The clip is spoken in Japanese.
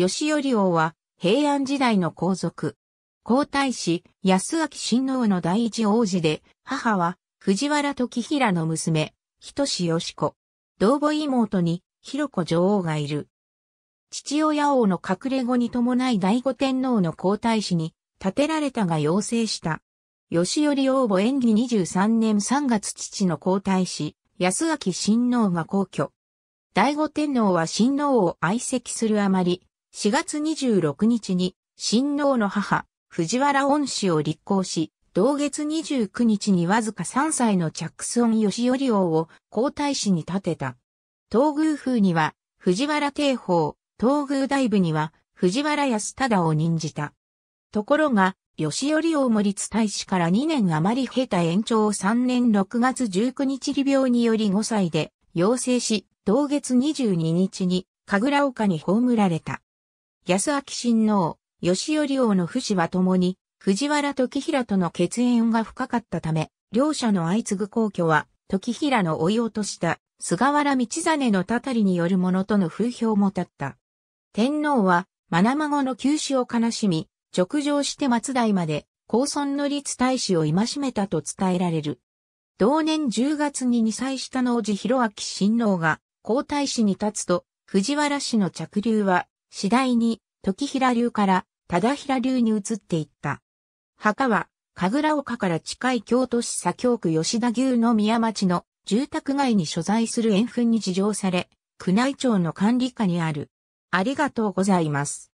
吉頼王は平安時代の皇族。皇太子、安明親王の第一王子で、母は藤原時平の娘、人よし子。同母妹に、広子女王がいる。父親王の隠れ子に伴い醍醐天皇の皇太子に、建てられたが要請した。吉頼王母演技23年3月父の皇太子、安明親王が皇居。醍醐天皇は親王を愛席するあまり、4月26日に、新郎の母、藤原恩氏を立候し、同月29日にわずか3歳のチャックスオン義頼王を皇太子に立てた。東宮風には、藤原帝法、東宮大部には、藤原康忠を任じた。ところが、吉頼王森立大使から2年余り経た延長3年6月19日利病により5歳で、陽性し、同月22日に、神楽岡に葬られた。安明親王、吉寄王の父子は共に、藤原時平との血縁が深かったため、両者の相次ぐ皇居は、時平の追い落とした菅原道真のたたりによるものとの風評も立った。天皇は、学孫の急死を悲しみ、直上して松代まで、高尊の立大使を戒めたと伝えられる。同年10月に2歳下の叔父広明親王が、皇太子に立つと、藤原氏の着流は、次第に、時平流から忠平流に移っていった。墓は、神楽岡から近い京都市左京区吉田牛の宮町の住宅街に所在する円墳に事情され、宮内庁の管理下にある。ありがとうございます。